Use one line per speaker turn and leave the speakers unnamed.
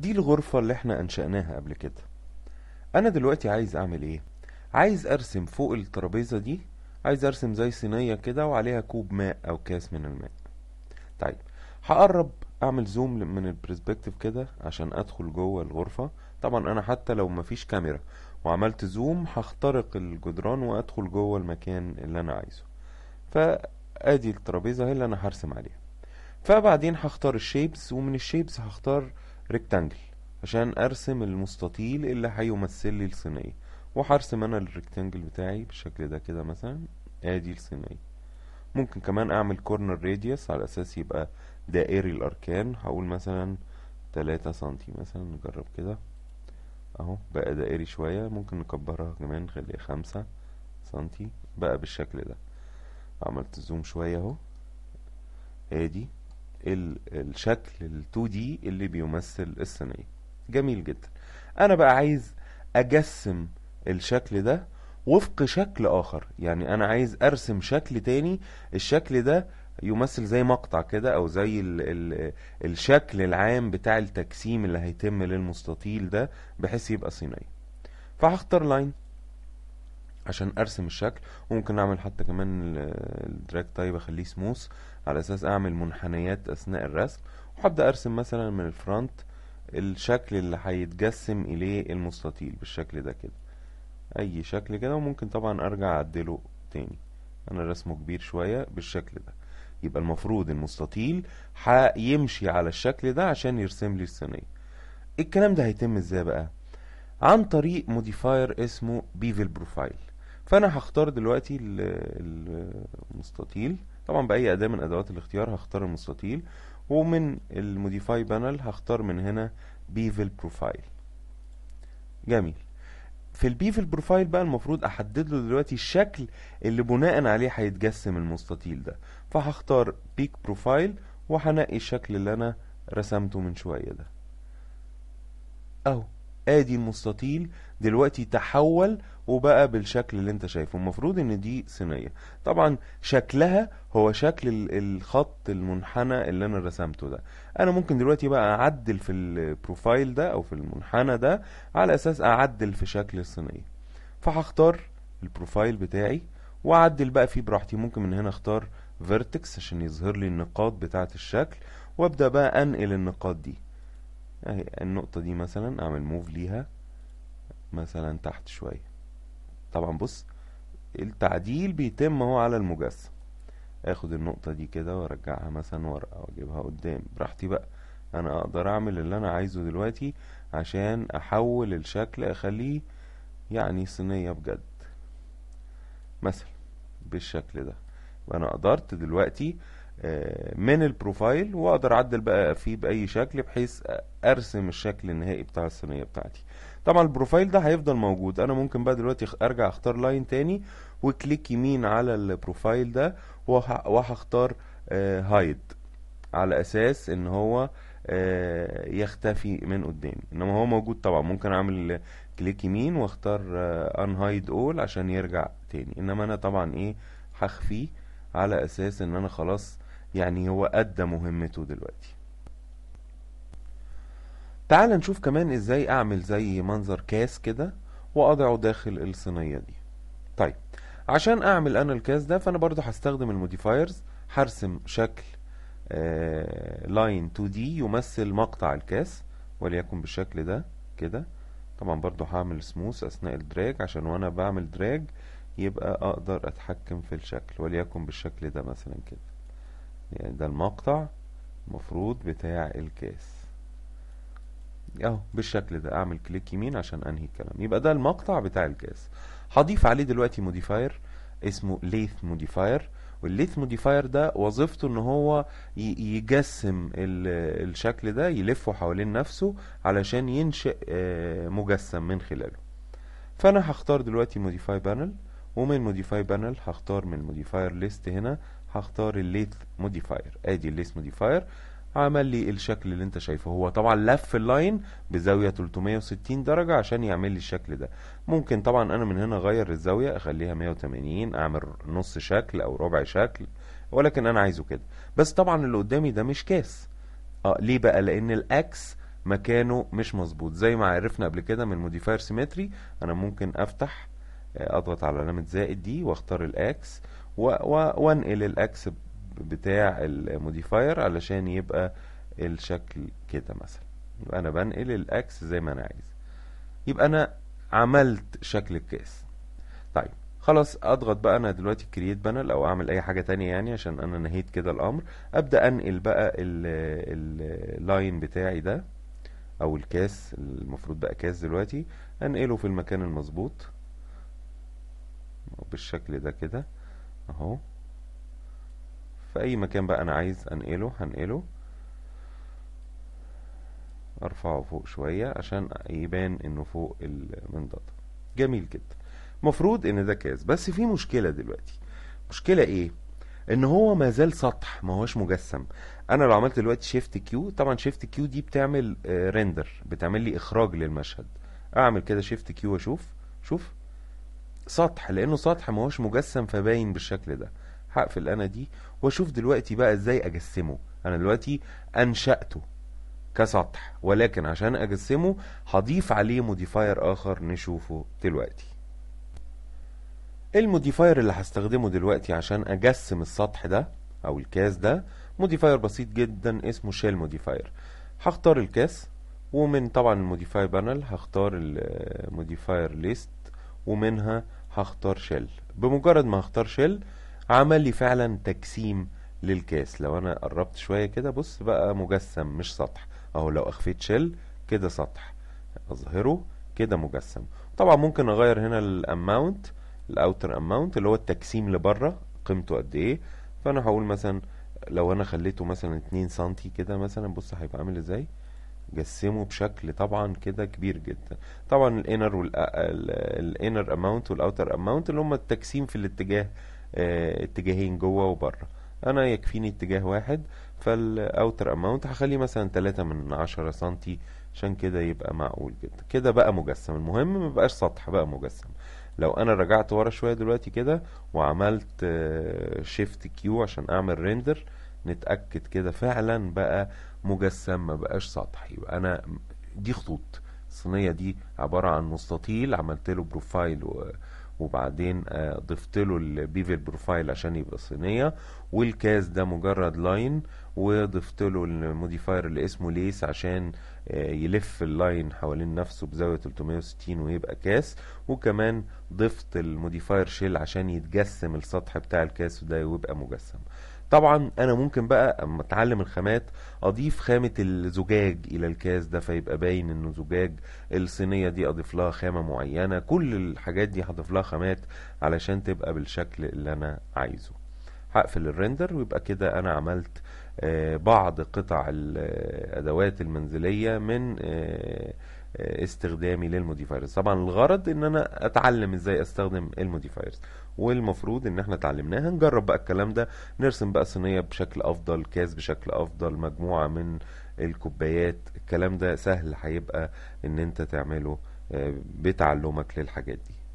دي الغرفة اللي احنا أنشأناها قبل كده أنا دلوقتي عايز أعمل إيه؟ عايز أرسم فوق الترابيزة دي عايز أرسم زي صينية كده وعليها كوب ماء أو كاس من الماء طيب هقرب أعمل زوم من البرسبكتيف كده عشان أدخل جوه الغرفة طبعا أنا حتى لو مفيش كاميرا وعملت زوم هخترق الجدران وأدخل جوه المكان اللي أنا عايزه فأدي الترابيزة هي اللي أنا هرسم عليها فبعدين هختار الشيبس ومن الشيبس هختار ريكتانجل عشان ارسم المستطيل اللي هيمثل لي الصينية وهرسم انا الريكتانجل بتاعي بالشكل ده كده مثلا ادي الصينية ممكن كمان اعمل كورنر راديوس على اساس يبقى دائري الاركان هقول مثلا تلاتة سنتي مثلا نجرب كده اهو بقى دائري شوية ممكن نكبرها كمان نخليها خمسة سنتي بقى بالشكل ده عملت زوم شوية اهو ادي الشكل ال 2 دي اللي بيمثل الصينية جميل جدا انا بقى عايز اجسم الشكل ده وفق شكل اخر يعني انا عايز ارسم شكل تاني الشكل ده يمثل زي مقطع كده او زي الـ الـ الشكل العام بتاع التجسيم اللي هيتم للمستطيل ده بحيث يبقى صينية فهختار لاين عشان ارسم الشكل وممكن اعمل حتى كمان الدراج تايب اخليه سموث على اساس اعمل منحنيات اثناء الرسم وهبدا ارسم مثلا من الفرونت الشكل اللي هيتجسم اليه المستطيل بالشكل ده كده اي شكل كده وممكن طبعا ارجع اعدله تاني انا رسمه كبير شوية بالشكل ده يبقى المفروض المستطيل هيمشي على الشكل ده عشان يرسم لي الصينية الكلام ده هيتم ازاي بقى عن طريق موديفاير اسمه بيفل بروفايل فانا هختار دلوقتي المستطيل طبعا باي اداة من ادوات الاختيار هختار المستطيل ومن الموديفاي بانل هختار من هنا بيفل بروفايل جميل في البيفل بروفايل بقى المفروض احدد له دلوقتي الشكل اللي بناء عليه هيتجسم المستطيل ده فهختار بيك بروفايل وهنقي الشكل اللي انا رسمته من شويه ده اهو ادي المستطيل دلوقتي تحول وبقى بالشكل اللي انت شايفه المفروض ان دي صينية طبعا شكلها هو شكل الخط المنحنى اللي انا رسمته ده انا ممكن دلوقتي بقى اعدل في البروفايل ده او في المنحنى ده على اساس اعدل في شكل الصينية فهختار البروفايل بتاعي واعدل بقى فيه براحتي ممكن من هنا اختار فيرتكس عشان يظهر لي النقاط بتاعة الشكل وابدأ بقى انقل النقاط دي اهي النقطة دي مثلا اعمل موف ليها مثلا تحت شوية طبعا بص التعديل بيتم اهو على المجسم اخد النقطة دي كده وارجعها مثلا ورا واجيبها قدام براحتي بقى انا اقدر اعمل اللي انا عايزه دلوقتي عشان احول الشكل اخليه يعني صينية بجد مثلا بالشكل ده وانا قدرت دلوقتي آه، من البروفايل واقدر اعدل بقى فيه باي شكل بحيث ارسم الشكل النهائي بتاع الصينيه بتاعتي طبعا البروفايل ده هيفضل موجود انا ممكن بقى دلوقتي ارجع اختار لاين تاني وكليك يمين على البروفايل ده وهختار هايد آه، على اساس ان هو آه، يختفي من قدامي انما هو موجود طبعا ممكن اعمل كليك يمين واختار ان هايد اول عشان يرجع تاني انما انا طبعا ايه هخفيه على اساس ان انا خلاص يعني هو أدى مهمته دلوقتي تعال نشوف كمان ازاي اعمل زي منظر كاس كده واضعه داخل الصينية دي طيب عشان اعمل انا الكاس ده فانا برضو هستخدم الموديفايرز هرسم شكل لاين 2 دي يمثل مقطع الكاس وليكن بالشكل ده كده طبعا برضو هعمل سموث اثناء الدراج عشان وانا بعمل دراج يبقى اقدر اتحكم في الشكل وليكن بالشكل ده مثلا كده يعني ده المقطع مفروض بتاع الكاس اهو بالشكل ده اعمل كليك يمين عشان انهي الكلام يبقى ده المقطع بتاع الكاس هضيف عليه دلوقتي موديفاير اسمه ليث موديفاير والليث موديفاير ده وظيفته ان هو يجسم الشكل ده يلفه حوالين نفسه علشان ينشئ آه، مجسم من خلاله فانا هختار دلوقتي موديفاي بانل ومن موديفاي بانل هختار من الموديفاير ليست هنا هختار الليث موديفاير ادي الليث موديفاير عمل لي الشكل اللي انت شايفه هو طبعا لف اللاين بزاويه 360 درجه عشان يعمل لي الشكل ده ممكن طبعا انا من هنا اغير الزاويه اخليها 180 اعمل نص شكل او ربع شكل ولكن انا عايزه كده بس طبعا اللي قدامي ده مش كاس اه ليه بقى لان الاكس مكانه مش مظبوط زي ما عرفنا قبل كده من موديفاير سيمتري انا ممكن افتح اضغط على علامة زائد دي واختار الاكس وانقل الاكس بتاع الموديفاير علشان يبقى الشكل كده مثلا يبقى انا بنقل الاكس زي ما انا عايز يبقى انا عملت شكل الكاس طيب خلاص اضغط بقى انا دلوقتي كرييت بانل او اعمل اي حاجه تانية يعني عشان انا نهيت كده الامر ابدا انقل بقى اللاين بتاعي ده او الكاس المفروض بقى كاس دلوقتي انقله في المكان المظبوط بالشكل ده كده اهو في اي مكان بقى انا عايز انقله هنقله ارفعه فوق شوية عشان يبان انه فوق المنضدة جميل جدا مفروض ان ده كاس بس في مشكلة دلوقتي مشكلة ايه ان هو ما زال سطح ما هوش مجسم انا لو عملت دلوقتي شيفت كيو طبعا شيفت كيو دي بتعمل ريندر آه، بتعمل لي اخراج للمشهد اعمل كده شيفت كيو واشوف شوف سطح لانه سطح ما هوش مجسم فباين بالشكل ده هقفل انا دي واشوف دلوقتي بقى ازاي اجسمه انا دلوقتي انشأته كسطح ولكن عشان اجسمه هضيف عليه موديفاير اخر نشوفه دلوقتي إيه الموديفاير اللي هستخدمه دلوقتي عشان اجسم السطح ده او الكاس ده موديفاير بسيط جدا اسمه شيل موديفاير هختار الكاس ومن طبعا الموديفاير بانل هختار الموديفاير ليست ومنها هختار شيل بمجرد ما هختار شيل عمل لي فعلا تجسيم للكاس لو انا قربت شوية كده بص بقى مجسم مش سطح اهو لو اخفيت شيل كده سطح اظهره كده مجسم طبعا ممكن اغير هنا الاماونت الاوتر اماونت اللي هو التجسيم لبره قيمته قد ايه فانا هقول مثلا لو انا خليته مثلا 2 سنتي كده مثلا بص هيبقى عامل ازاي جسمه بشكل طبعا كده كبير جدا طبعا الانر والانر اماونت والاوتر اماونت اللي هم التقسيم في الاتجاه اه اتجاهين جوه وبره انا يكفيني اتجاه واحد فالاوتر اماونت هخليه مثلا 3 من 10 سنتي عشان كده يبقى معقول جدا كده بقى مجسم المهم ما بقاش سطح بقى مجسم لو انا رجعت ورا شوية دلوقتي كده وعملت شيفت كيو عشان اعمل ريندر نتأكد كده فعلا بقى مجسم ما بقاش سطحي يبقى انا دي خطوط الصينيه دي عباره عن مستطيل عملت له بروفايل وبعدين آه، ضفت له البيفل بروفايل عشان يبقى صينيه والكاس ده مجرد لاين وضفت له الموديفاير اللي اسمه ليس عشان آه، يلف اللاين حوالين نفسه بزاويه 360 ويبقى كاس وكمان ضفت الموديفاير شيل عشان يتجسم السطح بتاع الكاس ده ويبقى مجسم طبعا انا ممكن بقى اما اتعلم الخامات اضيف خامة الزجاج الى الكاس ده فيبقى باين انه زجاج الصينية دي اضيف لها خامة معينة كل الحاجات دي هضيف لها خامات علشان تبقى بالشكل اللي انا عايزه هقفل الريندر ويبقى كده انا عملت آه، بعض قطع الادوات آه، المنزلية من آه، استخدامي للموديفايرز طبعا الغرض ان انا اتعلم ازاي استخدم الموديفايرز والمفروض ان احنا اتعلمناها نجرب بقى الكلام ده نرسم بقى صينيه بشكل افضل كاس بشكل افضل مجموعه من الكوبايات الكلام ده سهل هيبقى ان انت تعمله آه، بتعلمك للحاجات دي